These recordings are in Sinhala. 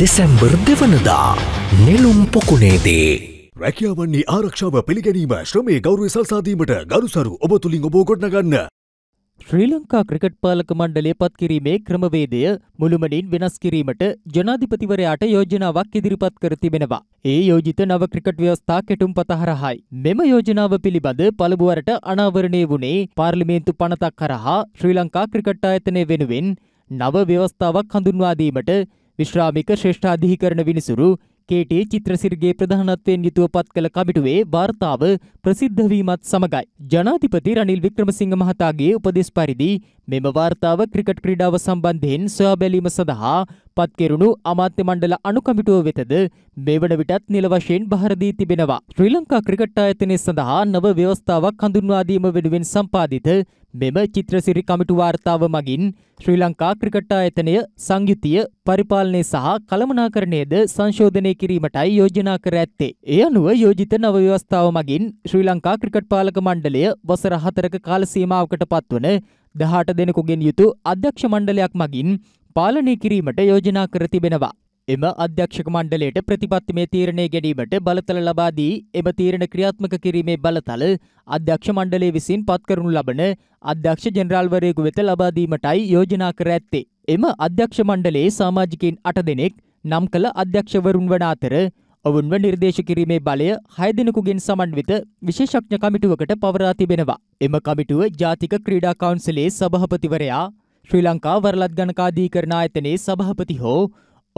දෙසැම්බර් දෙවනදා නෙළුම් පොකුණේදේ. රැකියාවන්නේ ආරක්ෂාව පිළිගැනීම ශ්‍රමේ ගෞරව සල්සාදීමට ගරුසරු ඔබ තුළින් ඔබෝ ගොඩනගන්න. ශ්‍රී ලංකා ක්‍රිකට් පාලක මණ්ඩලය පත් කිරීමේ ක්‍රමවේදය මුළුමනින් වෙනස් කිරීමට ජනාධිපතිවරයාට යෝජනාවක් ඉදිරිපත් කර තිබෙනවා. ඒ යෝජිත නව ක්‍රිකට් ව්‍යවස්ථා කෙටුම් පතහරහයි. මෙම යෝජනාව පිළිබඳ පළබුවරට අනාවරණය වුණේ පාර්ලිමේන්තු පනතක් කරහා ශ්‍රී ලංකා ක්‍රිකට් ආයතනය වෙනුවෙන් නව ව්‍යවස්ථාවක් හඳුන්වාදීමට විශ්‍රාමික ශ්‍රේෂ්ඨාධිකරණ විනිසුරු කේටේ චිත්‍රසිරිගේ ප්‍රධානත්වයෙන් යුතුව පත් කළ කමිටුවේ වාර්තාව ප්‍රසිද්ධ වීමත් සමගයි ජනාධිපති රනිල් වික්‍රමසිංහ මහතාගේ උපදෙස් පරිදි මෙම වාර්තාව ක්‍රිකට් ක්‍රීඩාව සම්බන්ධයෙන් සොයා බැලීම සඳහා පත් කෙරුණු අමාත්‍ය මණ්ඩල අනුකමිටුව වෙතද මේ වන විටත් නිල වශයෙන් බහර දී තිබෙනවා. ශ්‍රී ලංකා ක්‍රිකට් ආයතනය සඳහා නව ව්‍යවස්ථාවක් හඳුන්වා දීම වෙනුවෙන් සම්පාදිත මෙම චිත්‍රසිරි කමිටු වාර්තාව මගින් ශ්‍රී ලංකා ක්‍රිකට් ආයතනය සංයුතිය පරිපාලනය සහ කළමනාකරණයද සංශෝධනය කිරීමටයි යෝජනා කර ඇත්තේ. ඒ අනුව යෝජිත නව ව්‍යවස්ථාව මගින් ශ්‍රී ලංකා ක්‍රිකට් පාලක මණ්ඩලය වසර හතරක කාල සීමාවකට පත්වන දහට දෙනෙකුගෙන් යුතු අධ්‍යක්ෂ මණ්ඩලයක් මගින් පාලනය කිරීමට යෝජනා කර තිබෙනවා. එම අධ්‍යක්ෂක මණ්ඩලයට ප්‍රතිපත්තිමේ තීරණය ගැනීමට බලතල ලබා දී එම තීරණ ක්‍රියාත්මක කිරීමේ බලතල අධ්‍යක්ෂ මණ්ඩලය විසින් පත්කරනු ලබන අධ්‍යක්ෂ ජෙනරාල්වරයෙකු වෙත ලබා දීමටයි යෝජනා කර ඇත්තේ. එම අධ්‍යක්ෂ මණ්ඩලයේ සමාජිකයින් අට දෙනෙක් නම් කළ අධ්‍යක්ෂවරුන් වන අතර ඔවුන්ව නිර්දේශ කිරීමේ බලය හය දෙනෙකුගෙන් සමන්විත විශේෂඥ කමිටුවකට පවරා තිබෙනවා. එම කමිටුව ජාතික ක්‍රීඩා කවුන්සිලේ සභාපතිවරයා ශ්‍රී ලංකා වරලත් ගණකාධීකරණ ආයතනයේ සභාපති හෝ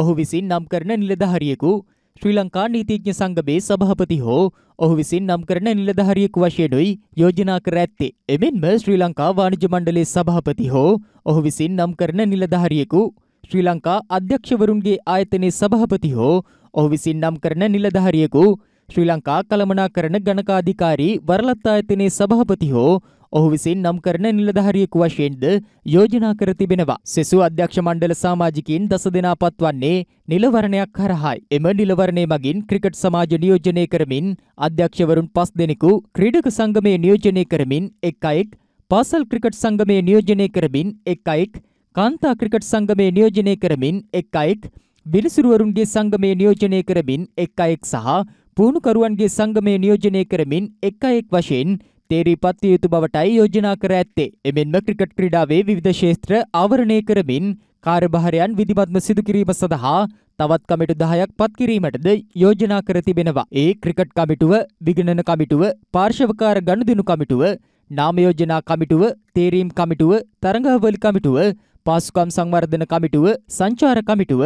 ඔහු විසින් නම් කරන නිලධාරියෙකු ශ්‍රී ලංකා නීතිඥ සංගමේ සභාපති හෝ ඔහු විසින් නම් කරන නිලධාරියෙකු වශයෙන්ුයි යෝජනා කර ඇත්තේ. එමෙන්ම ශ්‍රී ලංකා වාණිජ මණ්ඩලයේ සභාපති හෝ ඔහු විසින් නම් කරන නිලධාරියෙකු ශ්‍රී ලංකා අධ්‍යක්ෂවරුන්ගේ ආයතනයේ සභාපති හෝ ඔහු විසින් නම් කරන නිලධාරියෙකු ශ්‍රී ලංකා කළමනාකරණ ගණකාධිකාරී වරලත්තායතනයේ සභාපති හෝ ඔහු විසින් නම් කරන නිලධාරියෙකු වශයෙන්ද යෝජනා කර තිබෙනවා. සෙසු අධ්‍යක්ෂ මණ්ඩල සමාජිකින් දස දෙනා පත්වන්නේ නිලවරණයක් හරහායි. එම නිලවරණය මගින් ක්‍රිකට් සමාජ නියෝජනය කරමින් අධ්‍යක්ෂවරුන් පස් දෙනෙකු ක්‍රීඩක සංගමය නියෝජනය කරමින් එක් අයෙක් පාසල් ක්‍රිකට් සංගමය නියෝජනය කරමින් එක් අයෙක් කාන්තා ක්‍රිකට් සංගමය නියෝජනය කරමින් එක් අයෙක් විනිසුරුවරුන්ගේ සංගමය නියෝජනය කරමින් එක් අයෙක් සහ පුහුණුකරුවන්ගේ සංගමය නියෝජනය කරමින් එක් අයෙක් වශයෙන් තේරීපත්විය යුතු බවටයි යෝජනා කර ඇත්තේ. එමෙන්ම ක්‍රිකට් ක්‍රීඩාවේ විවිධ ක්ෂේත්‍ර ආවරණය කරමින් කාර්යභාරයන් විධිමත්ව සිදු කිරීම සඳහා තවත් කමිටු 10ක් පත් කිරීමටද යෝජනා කර තිබෙනවා. ඒ ක්‍රිකට් කමිටුව, විගණන කමිටුව, පාර්ශවකාර ගනුදෙනු කමිටුව, නාම යෝජනා කමිටුව, තේරීම් කමිටුව, තරඟවලි කමිටුව, පාසුකම් සංවර්ධන කමිටුව, සංචාර කමිටුව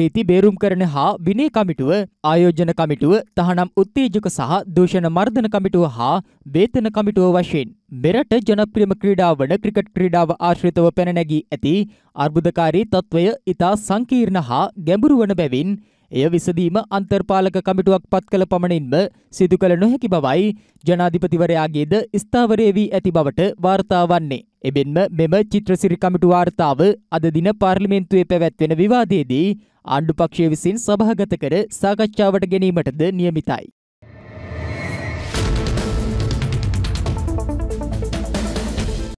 රීති බේරුම් කරන හා විනය කමිටුව, ආයෝජන කමිටුව, තහනම් උත්තේජක සහ දූෂණ මර්ධන කමිටුව හා වේතන කමිටුව වශයෙන් මෙරට ජනප්‍රියම ක්‍රීඩාව වන ක්‍රිකට් ක්‍රීඩාව ආශ්‍රිතව පැන නැගී ඇති අර්බුදකාරී තත්වය ඉතා සංකීර්ණ හා ගැඹුරු වන බැවින් එය විසඳීම අන්තර්පාලක කමිටුවක් පත් කළ පමණින්ම සිදු කළ නොහැකි බවයි ජනාධිපතිවරයාගේද ස්ථාවරය වී ඇති බවට වාර්තා වන්නේ. එබෙන්ම මෙම චිත්‍රසිරි කමිටු වාර්තාව අද දින පාර්ලිමේන්තුවේ පැවැත්වෙන විවාදයේදී ආණ්ඩුපක්ෂය විසින් සභාගත කර සාකච්ඡාවට ගැනීමටද නියමිතයි.